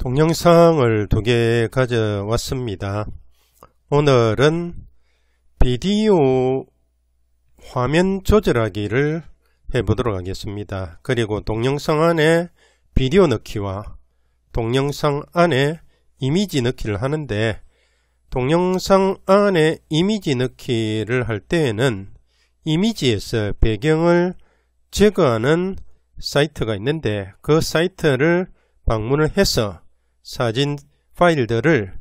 동영상을 두 개 가져왔습니다. 오늘은 비디오 화면 조절하기를 해보도록 하겠습니다. 그리고 동영상 안에 비디오 넣기와 동영상 안에 이미지 넣기를 하는데 동영상 안에 이미지 넣기를 할 때에는 이미지에서 배경을 제거하는 사이트가 있는데 그 사이트를 방문을 해서 사진 파일들을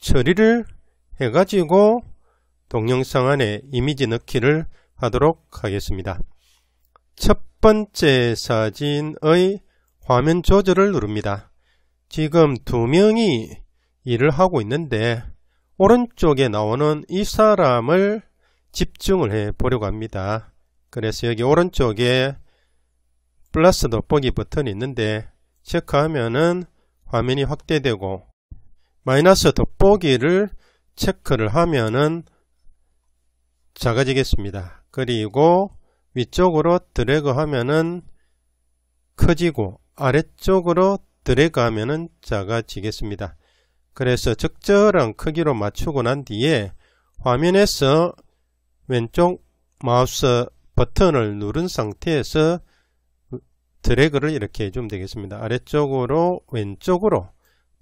처리를 해가지고 동영상 안에 이미지 넣기를 하도록 하겠습니다. 첫 번째 사진의 화면 조절을 누릅니다. 지금 두 명이 일을 하고 있는데 오른쪽에 나오는 이 사람을 집중을 해 보려고 합니다. 그래서 여기 오른쪽에 플러스 돋보기 버튼이 있는데 체크하면은 화면이 확대되고 마이너스 돋보기를 체크를 하면은 작아지겠습니다. 그리고 위쪽으로 드래그 하면은 커지고 아래쪽으로 드래그 하면은 작아지겠습니다. 그래서 적절한 크기로 맞추고 난 뒤에 화면에서 왼쪽 마우스 버튼을 누른 상태에서 드래그를 이렇게 해주면 되겠습니다. 아래쪽으로 왼쪽으로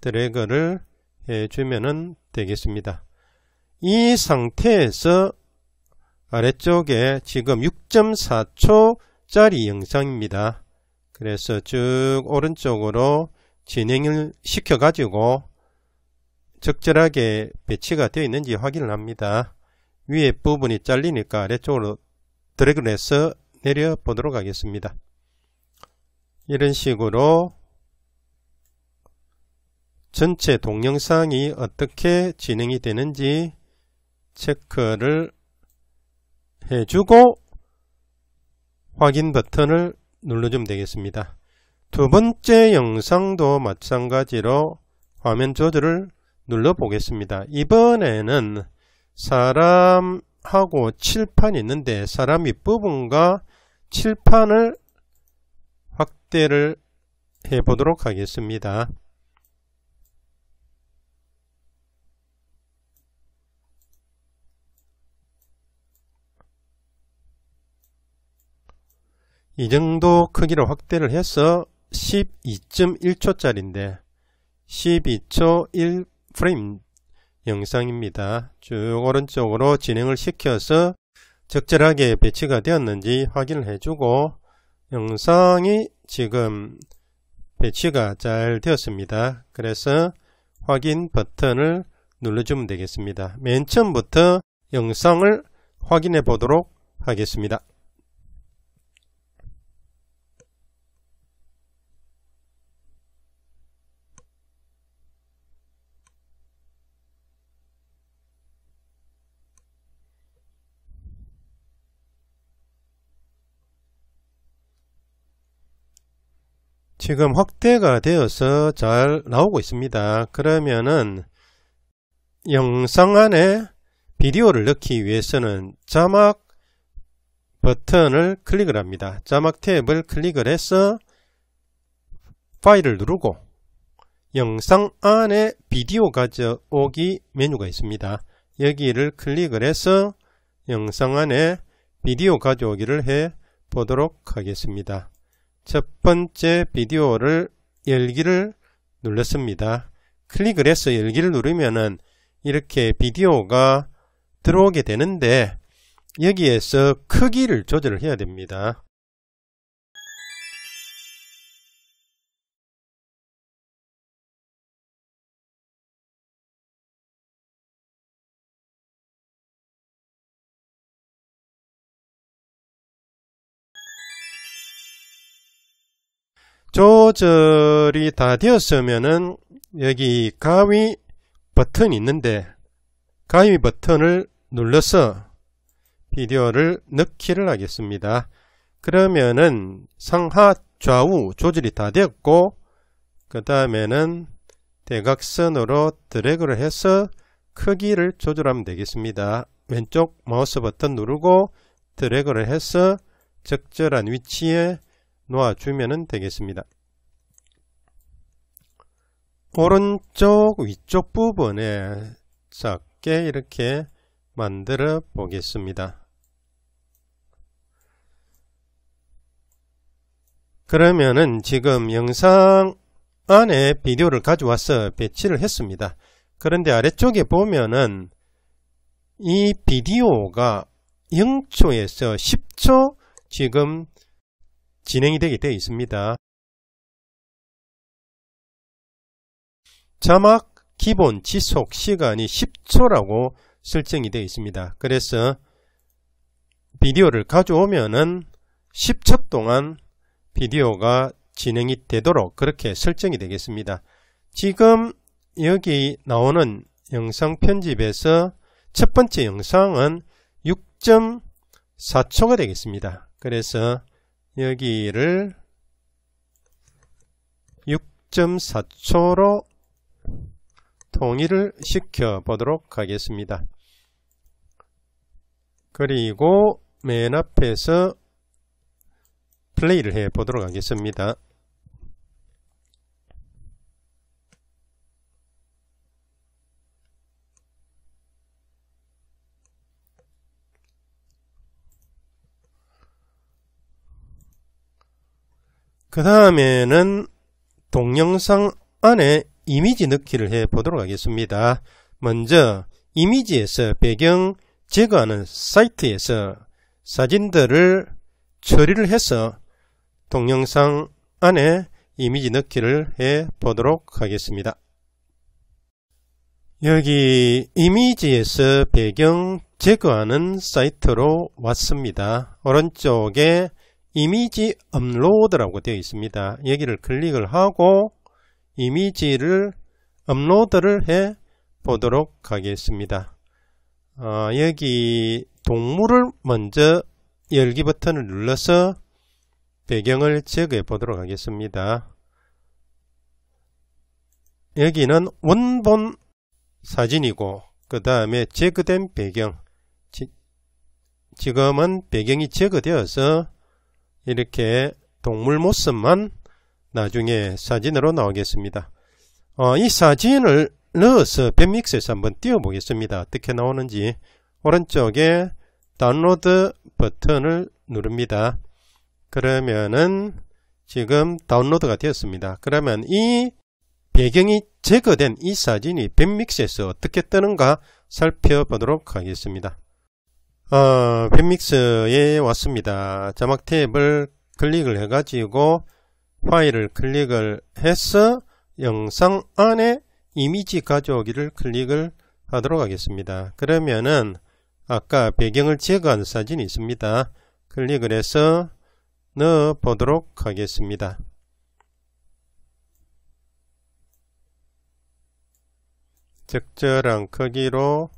드래그를 해주면 되겠습니다. 이 상태에서 아래쪽에 지금 6.4초짜리 영상입니다. 그래서 쭉 오른쪽으로 진행을 시켜 가지고 적절하게 배치가 되어 있는지 확인을 합니다. 위에 부분이 잘리니까 아래쪽으로 드래그를 해서 내려 보도록 하겠습니다. 이런 식으로 전체 동영상이 어떻게 진행이 되는지 체크를 해주고 확인 버튼을 눌러주면 되겠습니다. 두 번째 영상도 마찬가지로 화면 조절을 눌러 보겠습니다. 이번에는 사람하고 칠판이 있는데 사람 윗부분과 칠판을 확대를 해 보도록 하겠습니다. 이 정도 크기로 확대를 해서 12.1초짜리인데 12초 1프레임 영상입니다. 쭉 오른쪽으로 진행을 시켜서 적절하게 배치가 되었는지 확인을 해주고 영상이 지금 배치가 잘 되었습니다. 그래서 확인 버튼을 눌러주면 되겠습니다. 맨 처음부터 영상을 확인해 보도록 하겠습니다. 지금 확대가 되어서 잘 나오고 있습니다. 그러면은 영상 안에 비디오를 넣기 위해서는 자막 버튼을 클릭을 합니다. 자막 탭을 클릭을 해서 파일을 누르고 영상 안에 비디오 가져오기 메뉴가 있습니다. 여기를 클릭을 해서 영상 안에 비디오 가져오기를 해 보도록 하겠습니다. 첫 번째 비디오를 열기를 눌렀습니다. 클릭을 해서 열기를 누르면은 이렇게 비디오가 들어오게 되는데 여기에서 크기를 조절을 해야 됩니다. 조절이 다 되었으면은 여기 가위 버튼이 있는데 가위 버튼을 눌러서 비디오를 넣기를 하겠습니다. 그러면은 상하 좌우 조절이 다 되었고 그 다음에는 대각선으로 드래그를 해서 크기를 조절하면 되겠습니다. 왼쪽 마우스 버튼 누르고 드래그를 해서 적절한 위치에 놓아주면 되겠습니다. 오른쪽 위쪽 부분에 작게 이렇게 만들어 보겠습니다. 그러면은 지금 영상 안에 비디오를 가져와서 배치를 했습니다. 그런데 아래쪽에 보면은 이 비디오가 0초에서 10초 지금 진행이 되게 되어 있습니다. 자막 기본 지속 시간이 10초라고 설정이 되어 있습니다. 그래서 비디오를 가져오면은 10초 동안 비디오가 진행이 되도록 그렇게 설정이 되겠습니다. 지금 여기 나오는 영상 편집에서 첫 번째 영상은 6.4초가 되겠습니다. 그래서 여기를 6.4초로 통일을 시켜 보도록 하겠습니다. 그리고 맨 앞에서 플레이를 해 보도록 하겠습니다. 그 다음에는 동영상 안에 이미지 넣기를 해 보도록 하겠습니다. 먼저 이미지에서 배경 제거하는 사이트에서 사진들을 처리를 해서 동영상 안에 이미지 넣기를 해 보도록 하겠습니다. 여기 이미지에서 배경 제거하는 사이트로 왔습니다. 오른쪽에 이미지 업로드라고 되어 있습니다. 여기를 클릭을 하고 이미지를 업로드를 해 보도록 하겠습니다. 어, 여기 동물을 먼저 열기 버튼을 눌러서 배경을 제거해 보도록 하겠습니다. 여기는 원본 사진이고 그 다음에 제거된 배경 지, 지금은 배경이 제거되어서 이렇게 동물 모습만 나중에 사진으로 나오겠습니다. 어, 이 사진을 넣어서 밴믹스에서 한번 띄워 보겠습니다. 어떻게 나오는지 오른쪽에 다운로드 버튼을 누릅니다. 그러면은 지금 다운로드가 되었습니다. 그러면 이 배경이 제거된 이 사진이 밴믹스에서 어떻게 뜨는가 살펴보도록 하겠습니다. 어, 팬믹스에 왔습니다. 자막 탭을 클릭을 해가지고 파일을 클릭을 해서 영상 안에 이미지 가져오기를 클릭을 하도록 하겠습니다. 그러면은 아까 배경을 제거한 사진이 있습니다. 클릭을 해서 넣어 보도록 하겠습니다. 적절한 크기로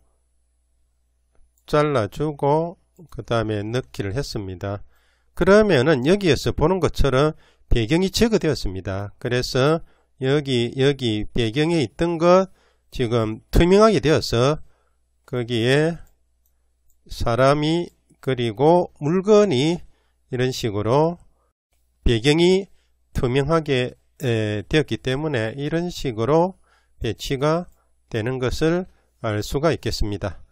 잘라주고 그 다음에 넣기를 했습니다. 그러면은 여기에서 보는 것처럼 배경이 제거되었습니다. 그래서 여기 여기 배경에 있던 것 지금 투명하게 되어서 거기에 사람이 그리고 물건이 이런 식으로 배경이 투명하게 되었기 때문에 이런 식으로 배치가 되는 것을 알 수가 있겠습니다.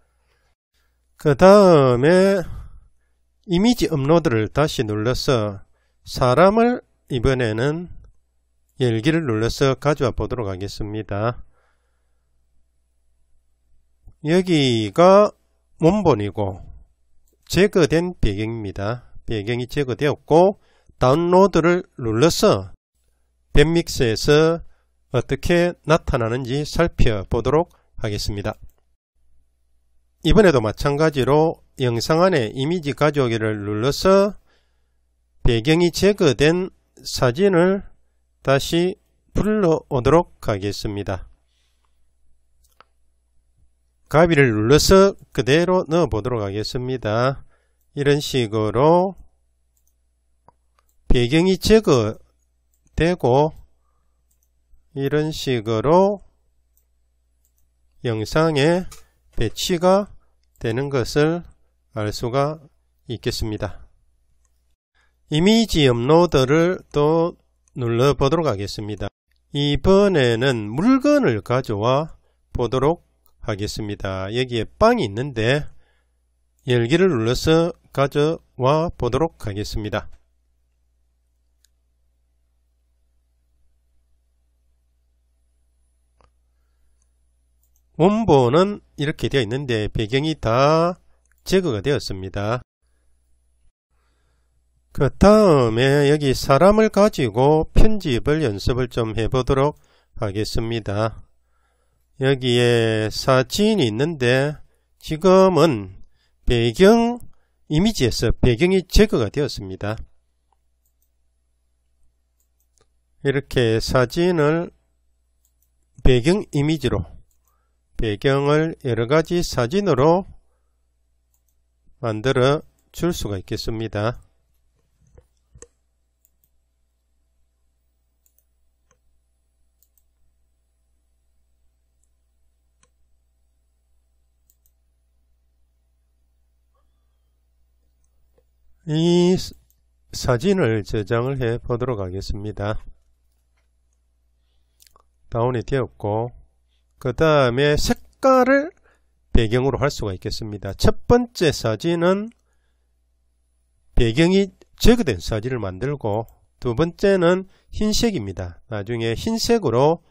그 다음에 이미지 업로드를 다시 눌러서 사람을 이번에는 열기를 눌러서 가져와 보도록 하겠습니다. 여기가 원본이고 제거된 배경입니다. 배경이 제거되었고 다운로드를 눌러서 벤믹스에서 어떻게 나타나는지 살펴보도록 하겠습니다. 이번에도 마찬가지로 영상 안에 이미지 가져오기를 눌러서 배경이 제거된 사진을 다시 불러오도록 하겠습니다. 가비를 눌러서 그대로 넣어 보도록 하겠습니다. 이런 식으로 배경이 제거되고 이런 식으로 영상에 배치가 되는 것을 알 수가 있겠습니다. 이미지 업로드를 또 눌러 보도록 하겠습니다. 이번에는 물건을 가져와 보도록 하겠습니다. 여기에 빵이 있는데 열기를 눌러서 가져와 보도록 하겠습니다. 원본은 이렇게 되어 있는데 배경이 다 제거가 되었습니다. 그 다음에 여기 사람을 가지고 편집을 연습을 좀 해보도록 하겠습니다. 여기에 사진이 있는데 지금은 배경 이미지에서 배경이 제거가 되었습니다. 이렇게 사진을 배경 이미지로 배경을 여러가지 사진으로 만들어 줄 수가 있겠습니다. 이 사진을 저장을 해 보도록 하겠습니다. 다운이 되었고 그 다음에 색깔을 배경으로 할 수가 있겠습니다. 첫 번째 사진은 배경이 제거된 사진을 만들고 두 번째는 흰색입니다. 나중에 흰색으로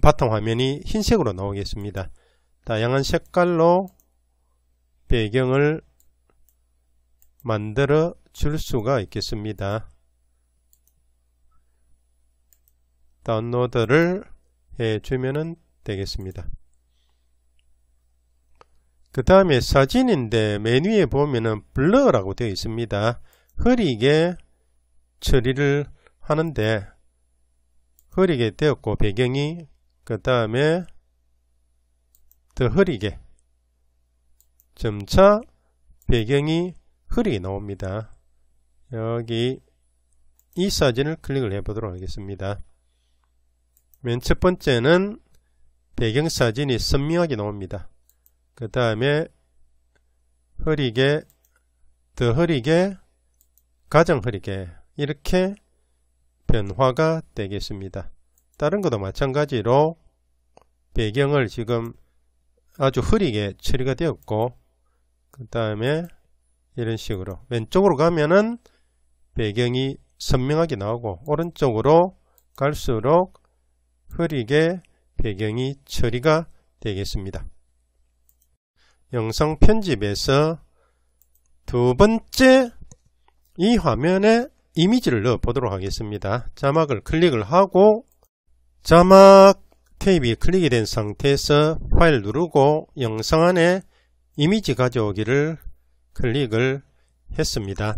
바탕화면이 흰색으로 나오겠습니다. 다양한 색깔로 배경을 만들어 줄 수가 있겠습니다. 다운로드를 해주면은 되겠습니다. 그 다음에 사진인데 메뉴에 보면은 블러라고 되어 있습니다. 흐리게 처리를 하는데 흐리게 되었고 배경이 그 다음에 더 흐리게 점차 배경이 흐리게 나옵니다. 여기 이 사진을 클릭을 해 보도록 하겠습니다. 맨 첫 번째는 배경사진이 선명하게 나옵니다. 그 다음에 흐리게, 더 흐리게, 가장 흐리게 이렇게 변화가 되겠습니다. 다른 것도 마찬가지로 배경을 지금 아주 흐리게 처리가 되었고 그 다음에 이런 식으로 왼쪽으로 가면은 배경이 선명하게 나오고 오른쪽으로 갈수록 흐리게 배경이 처리가 되겠습니다. 영상 편집에서 두 번째 이 화면에 이미지를 넣어 보도록 하겠습니다. 자막을 클릭을 하고 자막 탭이 클릭이 된 상태에서 파일 누르고 영상 안에 이미지 가져오기를 클릭을 했습니다.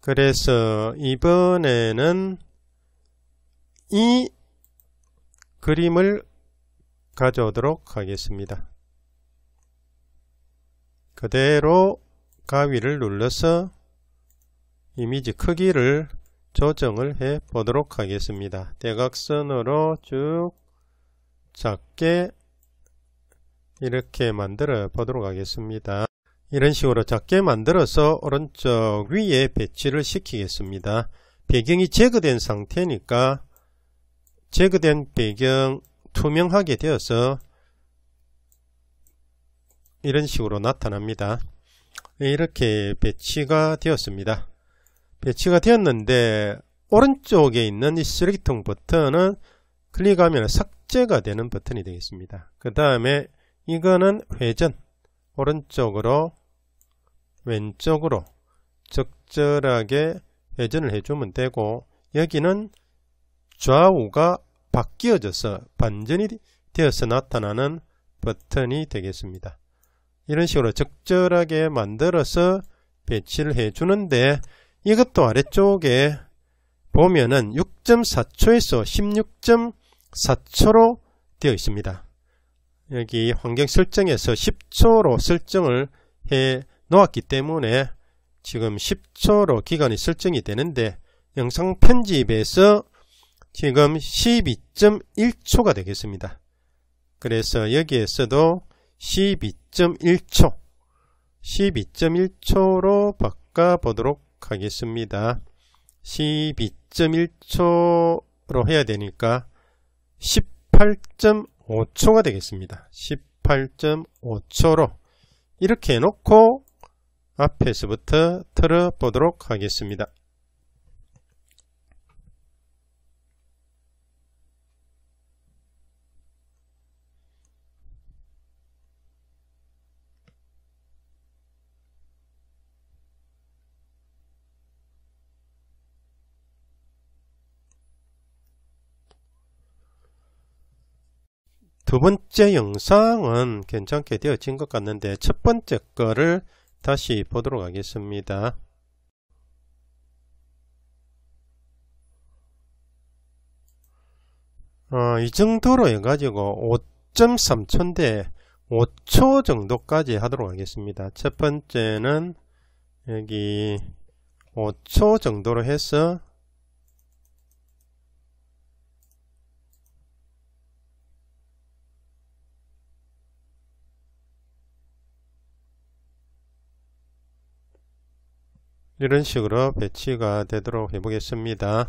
그래서 이번에는 이 그림을 가져오도록 하겠습니다. 그대로 가위를 눌러서 이미지 크기를 조정을 해 보도록 하겠습니다. 대각선으로 쭉 작게 이렇게 만들어 보도록 하겠습니다. 이런 식으로 작게 만들어서 오른쪽 위에 배치를 시키겠습니다. 배경이 제거된 상태니까 제거된 배경 투명하게 되어서 이런 식으로 나타납니다. 이렇게 배치가 되었습니다. 배치가 되었는데 오른쪽에 있는 이 쓰레기통 버튼은 클릭하면 삭제가 되는 버튼이 되겠습니다. 그 다음에 이거는 회전 오른쪽으로 왼쪽으로 적절하게 회전을 해주면 되고 여기는 좌우가 바뀌어져서 반전이 되어서 나타나는 버튼이 되겠습니다. 이런 식으로 적절하게 만들어서 배치를 해주는데 이것도 아래쪽에 보면은 6.4초에서 16.4초로 되어 있습니다. 여기 환경 설정에서 10초로 설정을 해 놓았기 때문에 지금 10초로 기간이 설정이 되는데 영상 편집에서 지금 12.1초가 되겠습니다. 그래서 여기에서도 12.1초 12.1초로 바꿔보도록 하겠습니다. 12.1초로 해야 되니까 18.5초가 되겠습니다. 18.5초로 이렇게 해놓고 앞에서부터 틀어보도록 하겠습니다. 두 번째 영상은 괜찮게 되어진 것 같는데 첫 번째 거를 다시 보도록 하겠습니다. 어, 이 정도로 해가지고 5.3초인데 5초 정도까지 하도록 하겠습니다. 첫 번째는 여기 5초 정도로 해서 이런 식으로 배치가 되도록 해보겠습니다.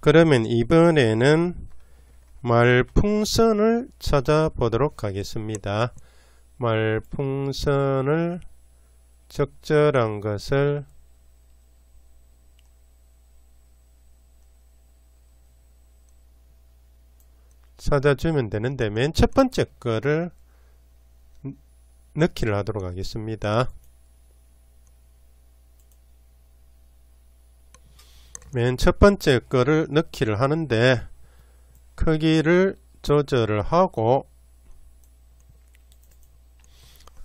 그러면 이번에는 말풍선을 찾아보도록 하겠습니다. 말풍선을 적절한 것을 찾아주면 되는데 맨 첫 번째 거를 넣기를 하도록 하겠습니다. 맨첫 번째 거를 넣기를 하는데 크기를 조절을 하고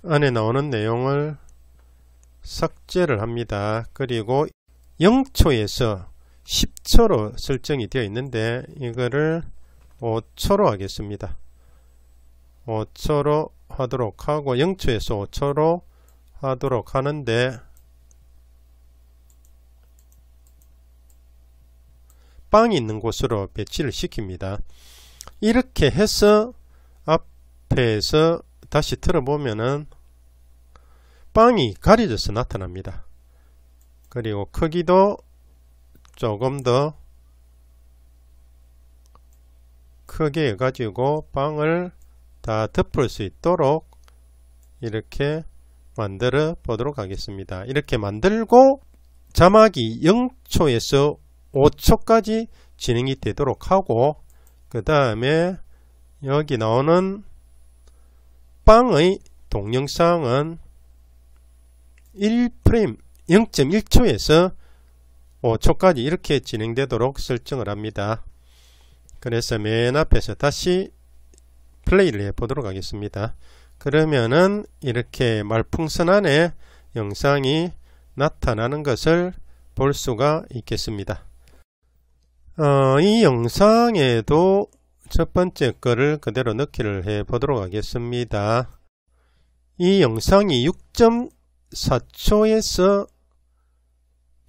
안에 나오는 내용을 삭제를 합니다. 그리고 0초에서 10초로 설정이 되어 있는데 이거를 5초로 하겠습니다. 5초로 하도록 하고 0초에서 5초로 하도록 하는데 옆방이 있는 곳으로 배치를 시킵니다. 이렇게 해서 앞에서 다시 틀어보면은 빵이 가려져서 나타납니다. 그리고 크기도 조금 더 크게 해가지고 빵을 다 덮을 수 있도록 이렇게 만들어 보도록 하겠습니다. 이렇게 만들고 자막이 0초에서 5초까지 진행이 되도록 하고 그 다음에 여기 나오는 빵의 동영상은 1프레임 0.1초에서 5초까지 이렇게 진행되도록 설정을 합니다. 그래서 맨 앞에서 다시 플레이를 해 보도록 하겠습니다. 그러면은 이렇게 말풍선안에 영상이 나타나는 것을 볼 수가 있겠습니다. 어, 이 영상에도 첫 번째 거를 그대로 넣기를 해 보도록 하겠습니다. 이 영상이 6.4초에서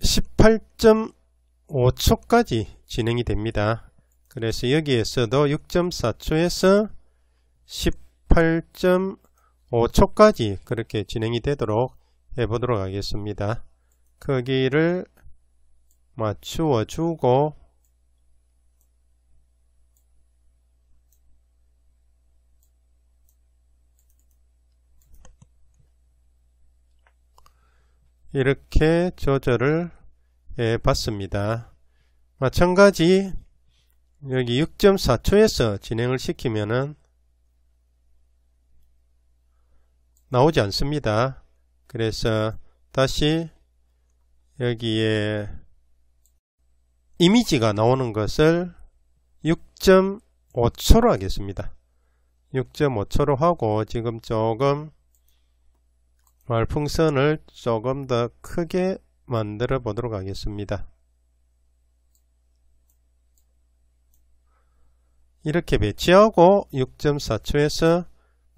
18.5초까지 진행이 됩니다. 그래서 여기에서도 6.4초에서 18.5초까지 그렇게 진행이 되도록 해보도록 하겠습니다. 크기를 맞추어 주고 이렇게 조절을 해 봤습니다. 마찬가지 여기 6.4초에서 진행을 시키면은 나오지 않습니다. 그래서 다시 여기에 이미지가 나오는 것을 6.5초로 하겠습니다. 6.5초로 하고 지금 조금 말 풍선을 조금 더 크게 만들어 보도록 하겠습니다. 이렇게 배치하고 6.4초에서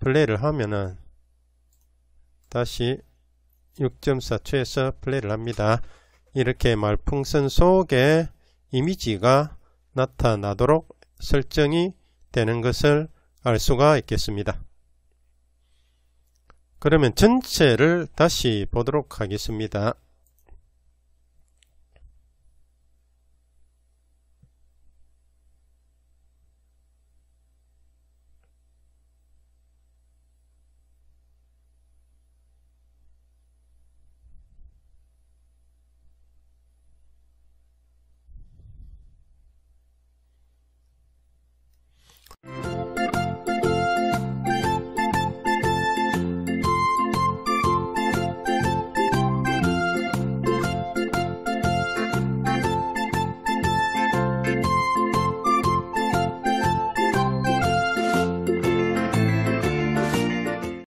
플레이를 하면은 다시 6.4초에서 플레이를 합니다. 이렇게 말풍선 속에 이미지가 나타나도록 설정이 되는 것을 알 수가 있겠습니다. 그러면 전체를 다시 보도록 하겠습니다.